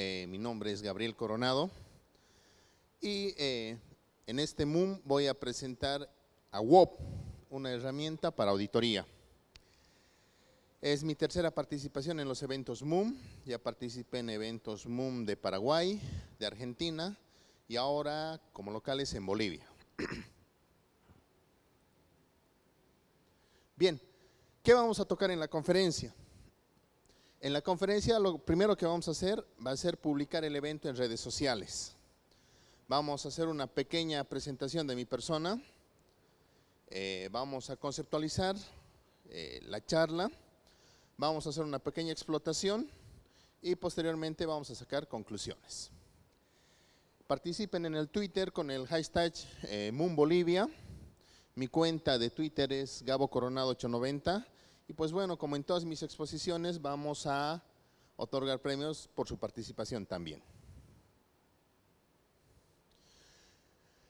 Eh, mi nombre es Gabriel Coronado y eh, en este Moom voy a presentar a WOP, una herramienta para auditoría. Es mi tercera participación en los eventos Moom. Ya participé en eventos Moom de Paraguay, de Argentina y ahora como locales en Bolivia. Bien, ¿qué vamos a tocar en la conferencia? En la conferencia lo primero que vamos a hacer va a ser publicar el evento en redes sociales. Vamos a hacer una pequeña presentación de mi persona. Eh, vamos a conceptualizar eh, la charla. Vamos a hacer una pequeña explotación y posteriormente vamos a sacar conclusiones. Participen en el Twitter con el hashtag eh, Moon Bolivia. Mi cuenta de Twitter es Gabo Coronado 890 y pues bueno, como en todas mis exposiciones, vamos a otorgar premios por su participación también.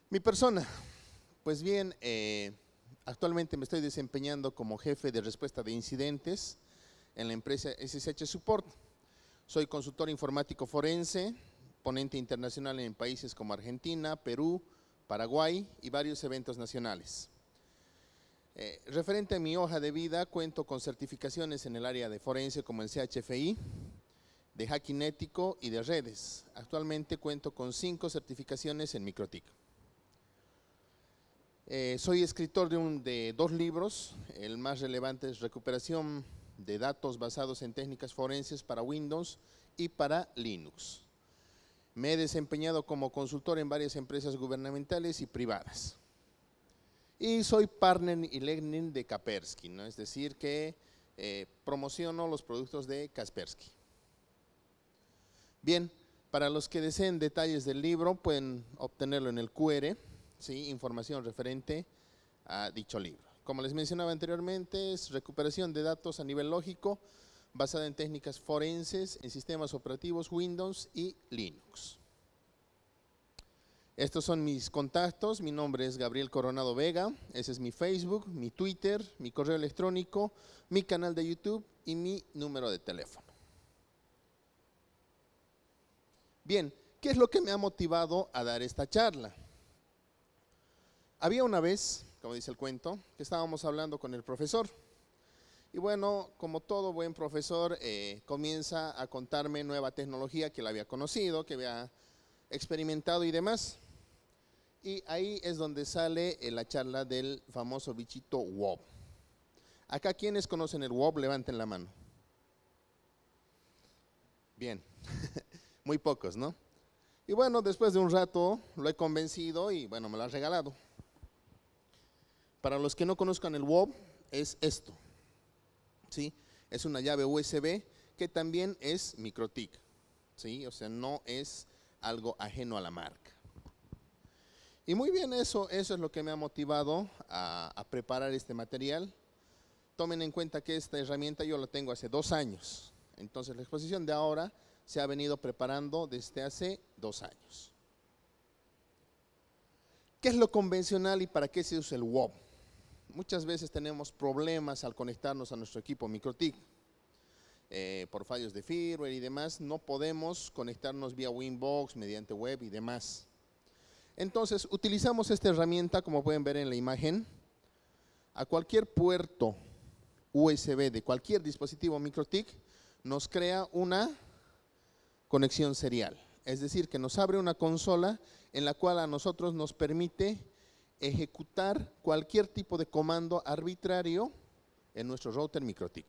Mi persona, pues bien, eh, actualmente me estoy desempeñando como jefe de respuesta de incidentes en la empresa SSH Support. Soy consultor informático forense, ponente internacional en países como Argentina, Perú, Paraguay y varios eventos nacionales. Eh, referente a mi hoja de vida, cuento con certificaciones en el área de forense como el CHFI, de hacking ético y de redes. Actualmente cuento con cinco certificaciones en MicroTIC. Eh, soy escritor de, de dos libros, el más relevante es Recuperación de datos basados en técnicas forenses para Windows y para Linux. Me he desempeñado como consultor en varias empresas gubernamentales y privadas. Y soy partner y learning de Kaspersky, es decir, que eh, promociono los productos de Kaspersky. Bien, para los que deseen detalles del libro pueden obtenerlo en el QR, ¿sí? información referente a dicho libro. Como les mencionaba anteriormente, es recuperación de datos a nivel lógico basada en técnicas forenses en sistemas operativos Windows y Linux. Estos son mis contactos. Mi nombre es Gabriel Coronado Vega. Ese es mi Facebook, mi Twitter, mi correo electrónico, mi canal de YouTube y mi número de teléfono. Bien, ¿qué es lo que me ha motivado a dar esta charla? Había una vez, como dice el cuento, que estábamos hablando con el profesor. Y bueno, como todo buen profesor, eh, comienza a contarme nueva tecnología que él había conocido, que había experimentado y demás y ahí es donde sale eh, la charla del famoso bichito WOB. Acá quienes conocen el WOB, levanten la mano. Bien, muy pocos, ¿no? Y bueno, después de un rato lo he convencido y bueno, me lo ha regalado. Para los que no conozcan el WOB, es esto. ¿Sí? Es una llave USB que también es MicroTic, ¿Sí? O sea, no es algo ajeno a la marca. Y muy bien, eso, eso es lo que me ha motivado a, preparar este material. Tomen en cuenta que esta herramienta yo la tengo hace dos años. Entonces la exposición de ahora se ha venido preparando desde hace dos años. ¿Qué es lo convencional y para qué se usa el WOM? Muchas veces tenemos problemas al conectarnos a nuestro equipo microtic eh, por fallos de firmware y demás, no podemos conectarnos vía Winbox, mediante web y demás. Entonces, utilizamos esta herramienta, como pueden ver en la imagen, a cualquier puerto USB de cualquier dispositivo MikroTik, nos crea una conexión serial. Es decir, que nos abre una consola en la cual a nosotros nos permite ejecutar cualquier tipo de comando arbitrario en nuestro router MikroTik.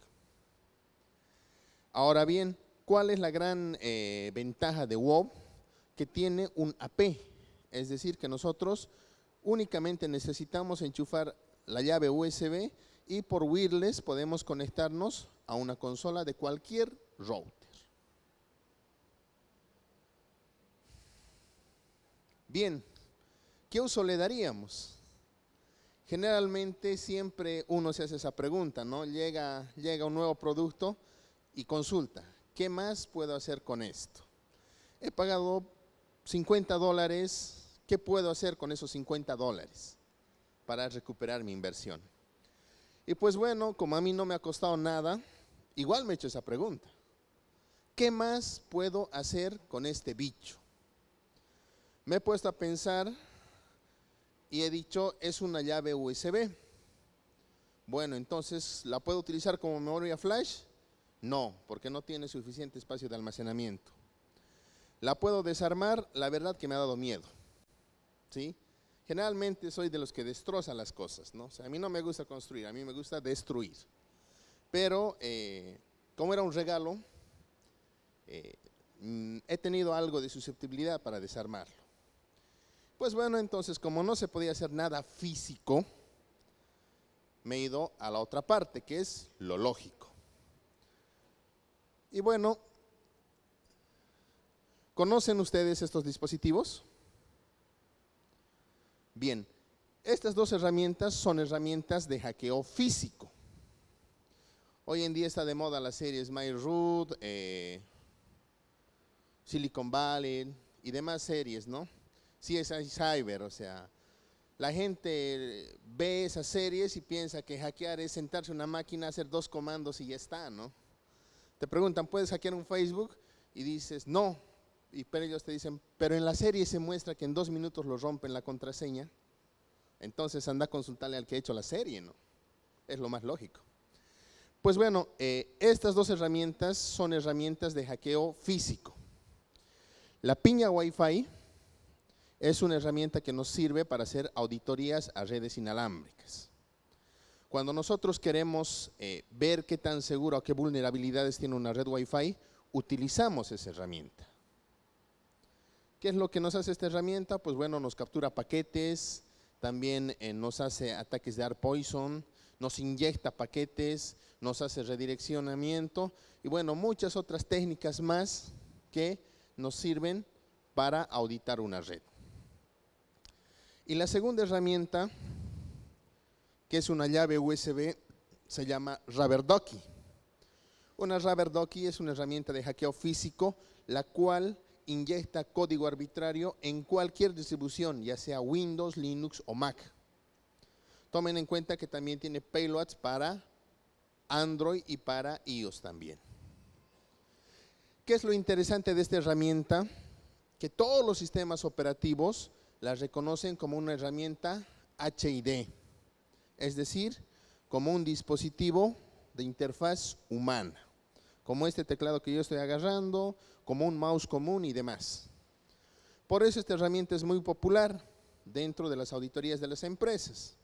Ahora bien, ¿cuál es la gran eh, ventaja de WOB? Que tiene un AP, es decir, que nosotros únicamente necesitamos enchufar la llave USB y por wireless podemos conectarnos a una consola de cualquier router. Bien, ¿qué uso le daríamos? Generalmente siempre uno se hace esa pregunta, ¿no? Llega, llega un nuevo producto y consulta, ¿qué más puedo hacer con esto? He pagado 50 dólares ¿Qué puedo hacer con esos 50 dólares para recuperar mi inversión? Y pues bueno, como a mí no me ha costado nada, igual me he hecho esa pregunta. ¿Qué más puedo hacer con este bicho? Me he puesto a pensar y he dicho, es una llave USB. Bueno, entonces, ¿la puedo utilizar como memoria flash? No, porque no tiene suficiente espacio de almacenamiento. ¿La puedo desarmar? La verdad que me ha dado miedo. ¿sí? Generalmente soy de los que destrozan las cosas, ¿no? a mí no me gusta construir, a mí me gusta destruir. Pero eh, como era un regalo, eh, mm, he tenido algo de susceptibilidad para desarmarlo. Pues bueno, entonces como no se podía hacer nada físico, me he ido a la otra parte, que es lo lógico. Y bueno, ¿conocen ustedes estos dispositivos? Bien, estas dos herramientas son herramientas de hackeo físico. Hoy en día está de moda las series MyRoot, eh, Silicon Valley y demás series, ¿no? es Cyber, o sea, la gente ve esas series y piensa que hackear es sentarse en una máquina, hacer dos comandos y ya está, ¿no? Te preguntan, ¿puedes hackear un Facebook? Y dices, no, y pero ellos te dicen, pero en la serie se muestra que en dos minutos lo rompen la contraseña, entonces anda a consultarle al que ha hecho la serie, ¿no? Es lo más lógico. Pues bueno, eh, estas dos herramientas son herramientas de hackeo físico. La piña Wi-Fi es una herramienta que nos sirve para hacer auditorías a redes inalámbricas. Cuando nosotros queremos eh, ver qué tan seguro o qué vulnerabilidades tiene una red Wi-Fi, utilizamos esa herramienta. ¿Qué es lo que nos hace esta herramienta? Pues bueno, nos captura paquetes, también eh, nos hace ataques de ARP poison, nos inyecta paquetes, nos hace redireccionamiento y bueno, muchas otras técnicas más que nos sirven para auditar una red. Y la segunda herramienta, que es una llave USB, se llama Rubberdocky. Una Rubberdocky es una herramienta de hackeo físico, la cual inyecta código arbitrario en cualquier distribución, ya sea Windows, Linux o Mac. Tomen en cuenta que también tiene payloads para Android y para iOS también. ¿Qué es lo interesante de esta herramienta? Que todos los sistemas operativos la reconocen como una herramienta HID, es decir, como un dispositivo de interfaz humana como este teclado que yo estoy agarrando, como un mouse común y demás. Por eso esta herramienta es muy popular dentro de las auditorías de las empresas.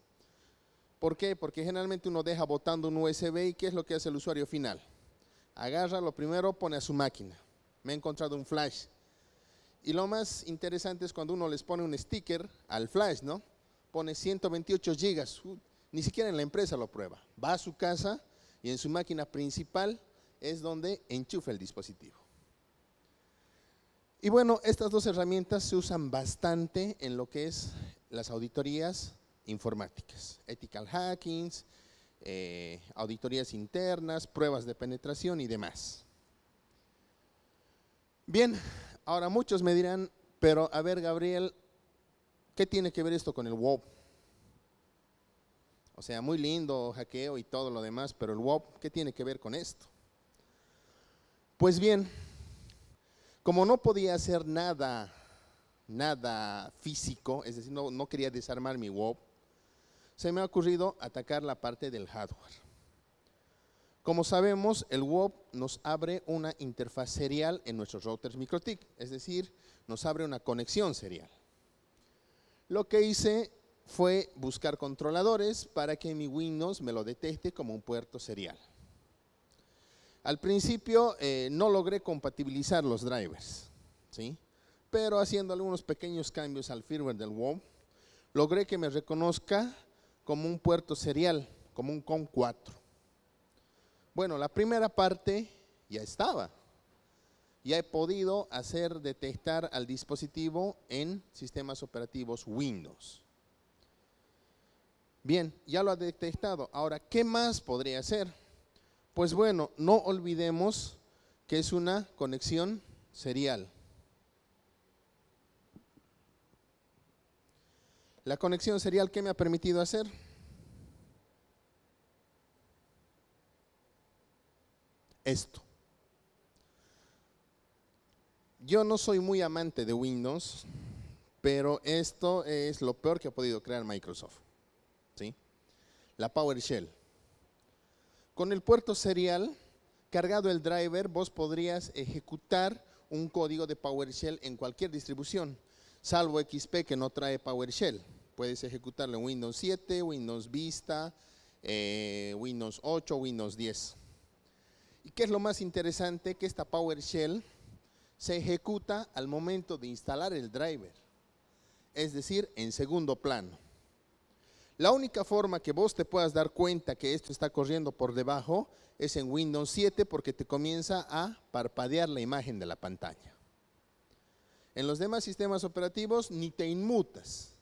¿Por qué? Porque generalmente uno deja botando un USB y ¿qué es lo que hace el usuario final? Agarra lo primero, pone a su máquina. Me he encontrado un flash. Y lo más interesante es cuando uno les pone un sticker al flash, ¿no? Pone 128 gigas. ni siquiera en la empresa lo prueba. Va a su casa y en su máquina principal es donde enchufa el dispositivo. Y bueno, estas dos herramientas se usan bastante en lo que es las auditorías informáticas, ethical hackings, eh, auditorías internas, pruebas de penetración y demás. Bien, ahora muchos me dirán, pero a ver Gabriel, ¿qué tiene que ver esto con el WOP? O sea, muy lindo, hackeo y todo lo demás, pero el WOP, ¿qué tiene que ver con esto? Pues bien, como no podía hacer nada, nada físico, es decir, no, quería desarmar mi WAP, se me ha ocurrido atacar la parte del hardware. Como sabemos, el WAP nos abre una interfaz serial en nuestros routers MikroTik, es decir, nos abre una conexión serial. Lo que hice fue buscar controladores para que mi Windows me lo detecte como un puerto serial. Al principio eh, no logré compatibilizar los drivers, ¿sí? pero haciendo algunos pequeños cambios al firmware del WOM, logré que me reconozca como un puerto serial, como un COM4. Bueno, la primera parte ya estaba. Ya he podido hacer detectar al dispositivo en sistemas operativos Windows. Bien, ya lo ha detectado. Ahora, ¿qué más podría hacer? Pues bueno, no olvidemos que es una conexión serial. La conexión serial, ¿qué me ha permitido hacer? Esto. Yo no soy muy amante de Windows, pero esto es lo peor que ha podido crear Microsoft. ¿sí? La PowerShell. Con el puerto serial cargado el driver, vos podrías ejecutar un código de PowerShell en cualquier distribución, salvo XP que no trae PowerShell. Puedes ejecutarlo en Windows 7, Windows Vista, eh, Windows 8, Windows 10. ¿Y qué es lo más interesante? Que esta PowerShell se ejecuta al momento de instalar el driver, es decir, en segundo plano. La única forma que vos te puedas dar cuenta que esto está corriendo por debajo es en Windows 7 porque te comienza a parpadear la imagen de la pantalla. En los demás sistemas operativos ni te inmutas.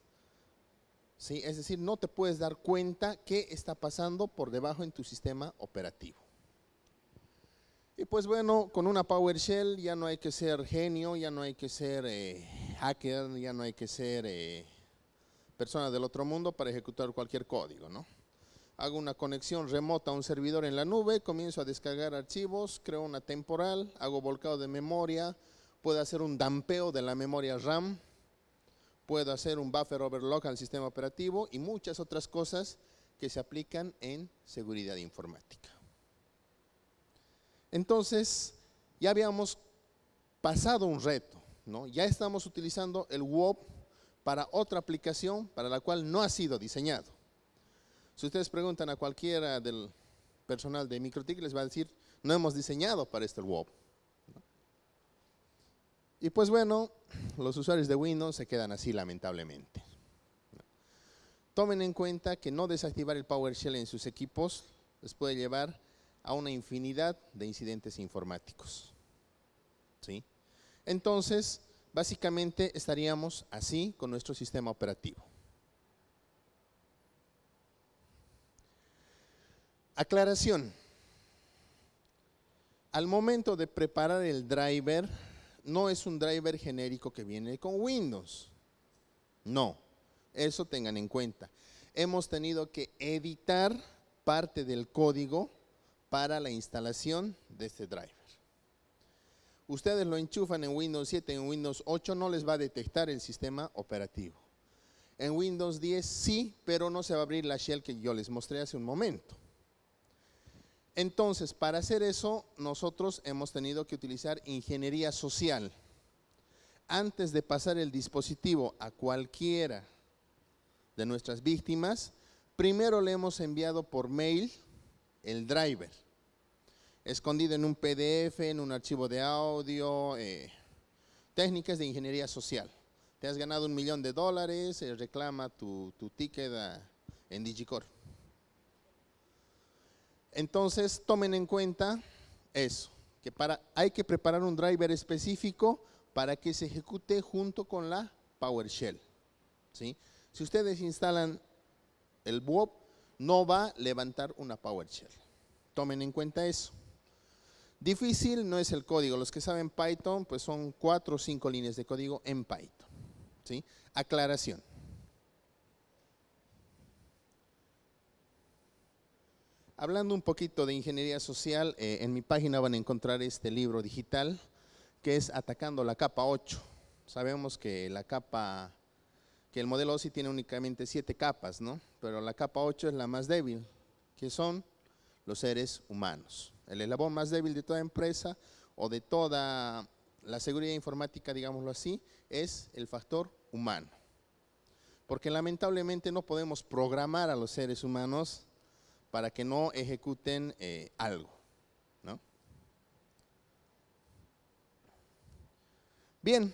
Es decir, no te puedes dar cuenta qué está pasando por debajo en tu sistema operativo. Y pues bueno, con una PowerShell ya no hay que ser genio, ya no hay que ser eh, hacker, ya no hay que ser... Eh, personas del otro mundo para ejecutar cualquier código, ¿no? Hago una conexión remota a un servidor en la nube, comienzo a descargar archivos, creo una temporal, hago volcado de memoria, puedo hacer un dampeo de la memoria RAM, puedo hacer un buffer overlock al sistema operativo y muchas otras cosas que se aplican en seguridad informática. Entonces, ya habíamos pasado un reto, ¿no? ya estamos utilizando el WOP para otra aplicación para la cual no ha sido diseñado. Si ustedes preguntan a cualquiera del personal de MicroTik, les va a decir, no hemos diseñado para este web Y pues bueno, los usuarios de Windows se quedan así lamentablemente. Tomen en cuenta que no desactivar el PowerShell en sus equipos les puede llevar a una infinidad de incidentes informáticos. ¿Sí? Entonces, Básicamente estaríamos así con nuestro sistema operativo. Aclaración. Al momento de preparar el driver, no es un driver genérico que viene con Windows. No, eso tengan en cuenta. Hemos tenido que editar parte del código para la instalación de este driver ustedes lo enchufan en Windows 7, en Windows 8 no les va a detectar el sistema operativo. En Windows 10 sí, pero no se va a abrir la shell que yo les mostré hace un momento. Entonces, para hacer eso, nosotros hemos tenido que utilizar ingeniería social. Antes de pasar el dispositivo a cualquiera de nuestras víctimas, primero le hemos enviado por mail el driver escondido en un PDF, en un archivo de audio, eh, técnicas de ingeniería social. Te has ganado un millón de dólares, eh, reclama tu, ticket en Digicore. Entonces, tomen en cuenta eso, que para, hay que preparar un driver específico para que se ejecute junto con la PowerShell. ¿sí? Si ustedes instalan el WOP, no va a levantar una PowerShell. Tomen en cuenta eso. Difícil no es el código. Los que saben Python, pues son cuatro o cinco líneas de código en Python. ¿sí? Aclaración. Hablando un poquito de ingeniería social, eh, en mi página van a encontrar este libro digital que es Atacando la capa 8. Sabemos que la capa, que el modelo OSI tiene únicamente siete capas, ¿no? Pero la capa 8 es la más débil, que son los seres humanos el eslabón más débil de toda empresa o de toda la seguridad informática, digámoslo así, es el factor humano. Porque lamentablemente no podemos programar a los seres humanos para que no ejecuten eh, algo. Bien,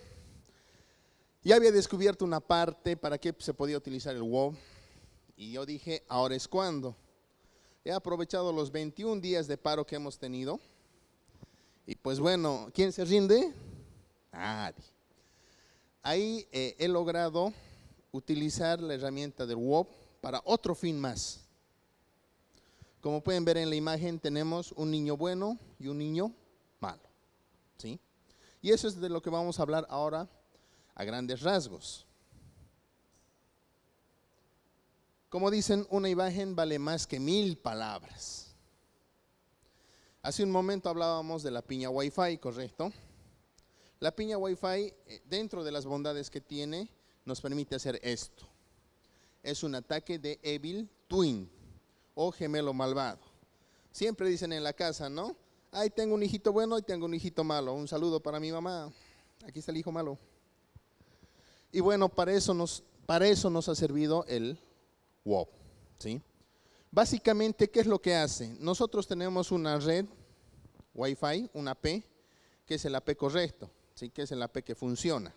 ya había descubierto una parte para qué se podía utilizar el WoW y yo dije, ahora es cuando. He aprovechado los 21 días de paro que hemos tenido. Y pues bueno, ¿quién se rinde? Nadie. Ahí eh, he logrado utilizar la herramienta del WOP para otro fin más. Como pueden ver en la imagen, tenemos un niño bueno y un niño malo. ¿sí? Y eso es de lo que vamos a hablar ahora a grandes rasgos. Como dicen, una imagen vale más que mil palabras. Hace un momento hablábamos de la piña Wi-Fi, ¿correcto? La piña Wi-Fi, eh, dentro de las bondades que tiene, nos permite hacer esto. Es un ataque de Evil Twin o gemelo malvado. Siempre dicen en la casa, ¿no? Ahí tengo un hijito bueno y tengo un hijito malo. Un saludo para mi mamá. Aquí está el hijo malo. Y bueno, para eso nos, para eso nos ha servido el Básicamente, ¿qué es lo que hace? Nosotros tenemos una red Wi-Fi, una AP, que es el AP correcto, ¿sí? que es el AP que funciona.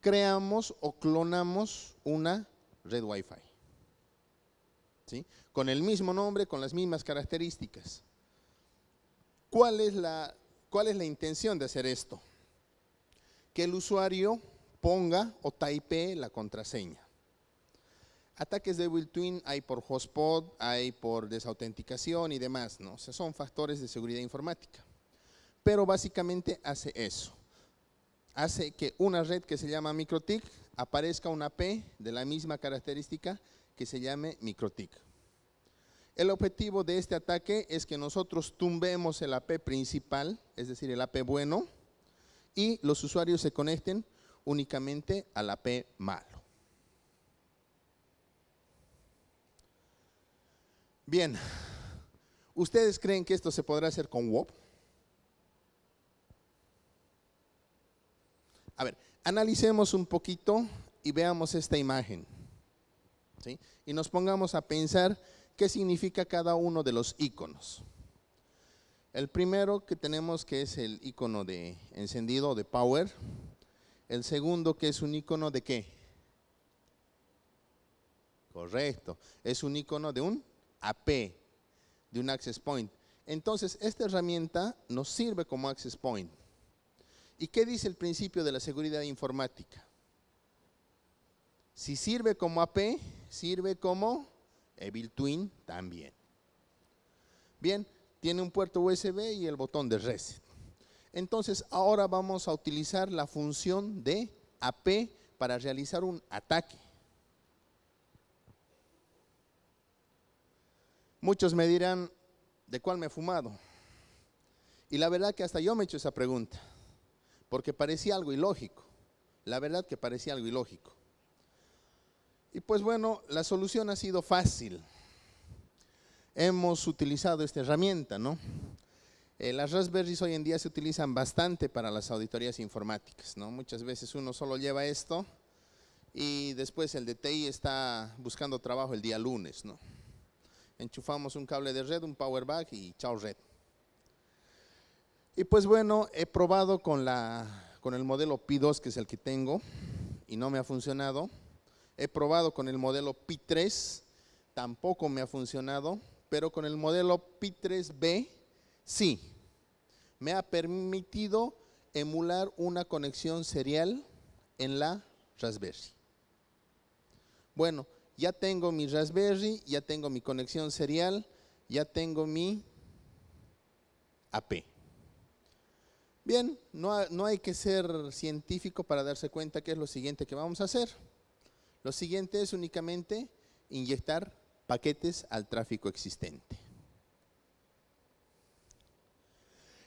Creamos o clonamos una red Wi-Fi. ¿sí? Con el mismo nombre, con las mismas características. ¿Cuál es, la, ¿Cuál es la intención de hacer esto? Que el usuario ponga o typee la contraseña. Ataques de Will Twin hay por hotspot, hay por desautenticación y demás, ¿no? O son factores de seguridad informática. Pero básicamente hace eso. Hace que una red que se llama MicroTIC aparezca una P de la misma característica que se llame MicroTIC. El objetivo de este ataque es que nosotros tumbemos el AP principal, es decir, el AP bueno, y los usuarios se conecten únicamente al AP malo. Bien, ¿ustedes creen que esto se podrá hacer con WOP? A ver, analicemos un poquito y veamos esta imagen. ¿sí? Y nos pongamos a pensar qué significa cada uno de los iconos. El primero que tenemos que es el icono de encendido de power. El segundo que es un icono de qué? Correcto, es un icono de un AP de un access point. Entonces, esta herramienta nos sirve como access point. ¿Y qué dice el principio de la seguridad informática? Si sirve como AP, sirve como Evil Twin también. Bien, tiene un puerto USB y el botón de reset. Entonces, ahora vamos a utilizar la función de AP para realizar un ataque. Muchos me dirán, ¿de cuál me he fumado? Y la verdad que hasta yo me he hecho esa pregunta, porque parecía algo ilógico. La verdad que parecía algo ilógico. Y pues bueno, la solución ha sido fácil. Hemos utilizado esta herramienta, ¿no? Eh, las Raspberries hoy en día se utilizan bastante para las auditorías informáticas, ¿no? Muchas veces uno solo lleva esto y después el DTI está buscando trabajo el día lunes, ¿no? enchufamos un cable de red, un power back y chao red. Y pues bueno, he probado con, la, con el modelo P2, que es el que tengo, y no me ha funcionado. He probado con el modelo P3, tampoco me ha funcionado, pero con el modelo P3B sí. Me ha permitido emular una conexión serial en la Raspberry. Bueno, ya tengo mi Raspberry, ya tengo mi conexión serial, ya tengo mi AP. Bien, no, hay que ser científico para darse cuenta que es lo siguiente que vamos a hacer. Lo siguiente es únicamente inyectar paquetes al tráfico existente.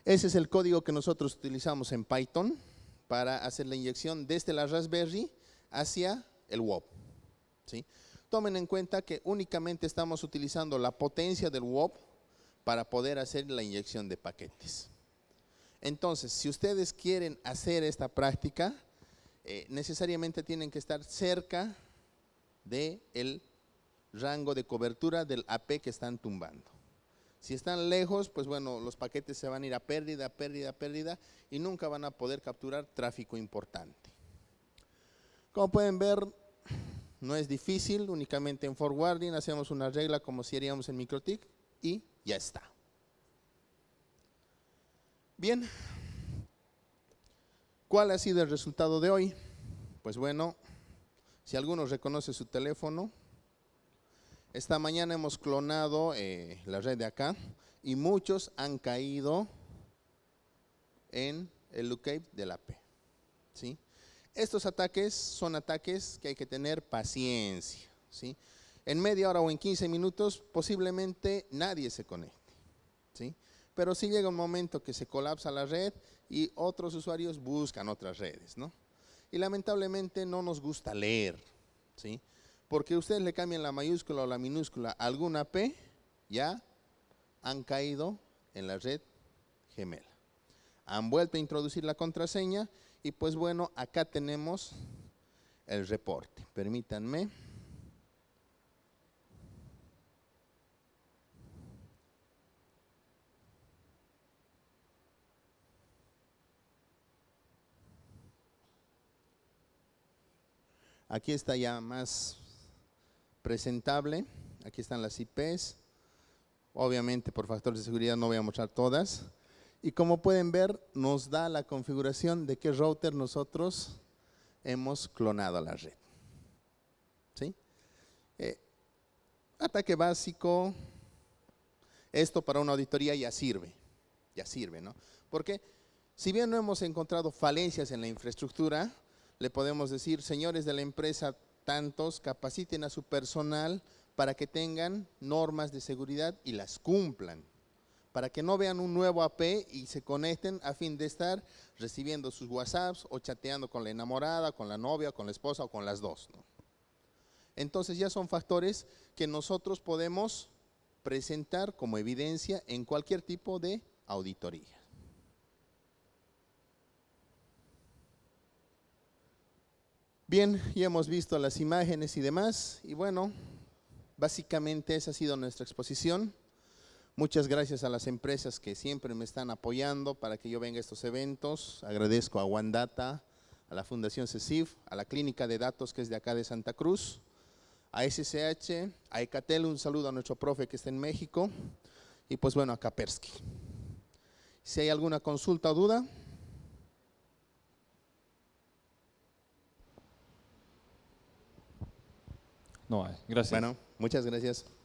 Ese es el código que nosotros utilizamos en Python para hacer la inyección desde la Raspberry hacia el WAP. ¿sí? tomen en cuenta que únicamente estamos utilizando la potencia del WAP para poder hacer la inyección de paquetes. Entonces, si ustedes quieren hacer esta práctica, eh, necesariamente tienen que estar cerca del rango de cobertura del AP que están tumbando. Si están lejos, pues bueno, los paquetes se van a ir a pérdida, pérdida, pérdida y nunca van a poder capturar tráfico importante. Como pueden ver, no es difícil, únicamente en forwarding hacemos una regla como si haríamos en MikroTik y ya está. Bien, ¿cuál ha sido el resultado de hoy? Pues bueno, si alguno reconoce su teléfono, esta mañana hemos clonado eh, la red de acá y muchos han caído en el e de la AP. ¿sí? Estos ataques son ataques que hay que tener paciencia. ¿sí? En media hora o en 15 minutos posiblemente nadie se conecte. ¿sí? Pero sí llega un momento que se colapsa la red y otros usuarios buscan otras redes. ¿no? Y lamentablemente no nos gusta leer. ¿sí? Porque ustedes le cambian la mayúscula o la minúscula a alguna P, ya han caído en la red gemela. Han vuelto a introducir la contraseña y pues bueno, acá tenemos el reporte. Permítanme. Aquí está ya más presentable. Aquí están las IPs. Obviamente por factores de seguridad no voy a mostrar todas. Y como pueden ver, nos da la configuración de qué router nosotros hemos clonado a la red. Eh, ataque básico, esto para una auditoría ya sirve, ya sirve, ¿no? Porque si bien no hemos encontrado falencias en la infraestructura, le podemos decir, señores de la empresa tantos, capaciten a su personal para que tengan normas de seguridad y las cumplan para que no vean un nuevo AP y se conecten a fin de estar recibiendo sus WhatsApps o chateando con la enamorada, con la novia, con la esposa o con las dos. Entonces ya son factores que nosotros podemos presentar como evidencia en cualquier tipo de auditoría. Bien, ya hemos visto las imágenes y demás, y bueno, básicamente esa ha sido nuestra exposición. Muchas gracias a las empresas que siempre me están apoyando para que yo venga a estos eventos. Agradezco a Data, a la Fundación CECIF, a la Clínica de Datos que es de acá de Santa Cruz, a SCH, a Ecatel, un saludo a nuestro profe que está en México y pues bueno, a Kapersky. Si hay alguna consulta o duda. No hay, gracias. Bueno, muchas gracias.